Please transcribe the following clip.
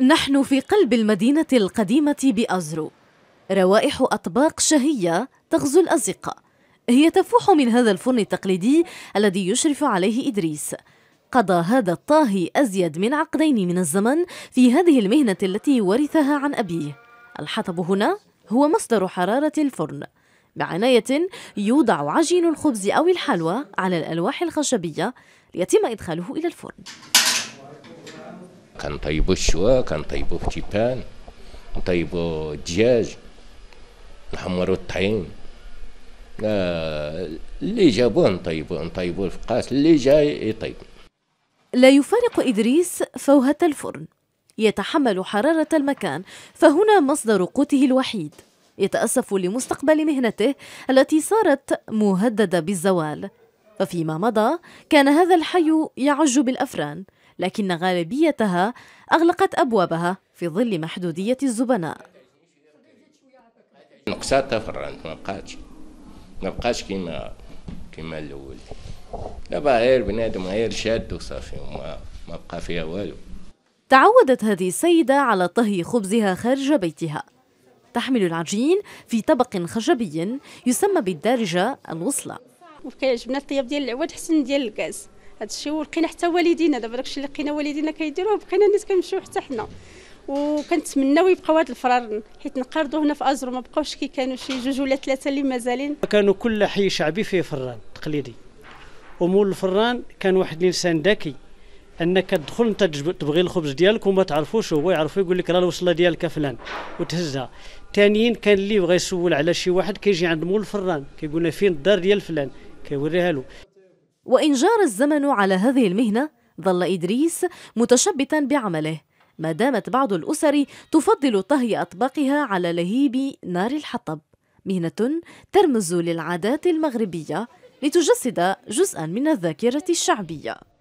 نحن في قلب المدينة القديمة بأزرو روائح أطباق شهية تغزو الأزقة هي تفوح من هذا الفرن التقليدي الذي يشرف عليه إدريس قضى هذا الطاهي أزيد من عقدين من الزمن في هذه المهنة التي ورثها عن أبيه الحطب هنا هو مصدر حرارة الفرن بعناية يوضع عجين الخبز أو الحلوى على الألواح الخشبية ليتم إدخاله إلى الفرن الشواء كان طيب فتيبان طيب, طيب الدجاج نحمرو الطحين آه، اللي جابوه نطيبوه نطيبوه الفقاس اللي جاي يطيب لا يفارق إدريس فوهة الفرن يتحمل حرارة المكان فهنا مصدر قوته الوحيد يتأسف لمستقبل مهنته التي صارت مهددة بالزوال ففيما مضى كان هذا الحي يعج بالأفران لكن غالبيتها أغلقت أبوابها في ظل محدودية الزبناء نقصات تفرنت ما بقاتش ما بقاش كيما كيما الاول دابا غير بنادم غير شاد وصافي وما ما بقى فيها والو تعودت هذه السيدة على طهي خبزها خارج بيتها تحمل العجين في طبق خشبي يسمى بالدارجة الوصلة وكيعجبنا الطياب ديال العواد حسن ديال الكاس هادشي ولقينا حتى والدينا دابا داكشي اللي لقينا والدينا كيديروه بقينا الناس كنمشيو حتى حنا وكنتمناو يبقاو هاد الفرار حيت نقرضوا هنا في ازرو ما بقاوش كي كانوا شي جوج ولا ثلاثه اللي مازالين كانوا كل حي شعبي فيه فران تقليدي ومول الفران كان واحد الانسان ذكي انك تدخل انت تبغي الخبز ديالك وما تعرفوش هو يعرفو يقول لك راه الوصله ديالك فلان وتهزها ثانيين كان اللي بغى يسول على شي واحد كيجي عند مول الفران كيقول له فين الدار ديال فلان كيوريها له وإن جار الزمن على هذه المهنة ظل إدريس متشبتا بعمله ما دامت بعض الأسر تفضل طهي أطباقها على لهيب نار الحطب مهنة ترمز للعادات المغربية لتجسد جزءا من الذاكرة الشعبية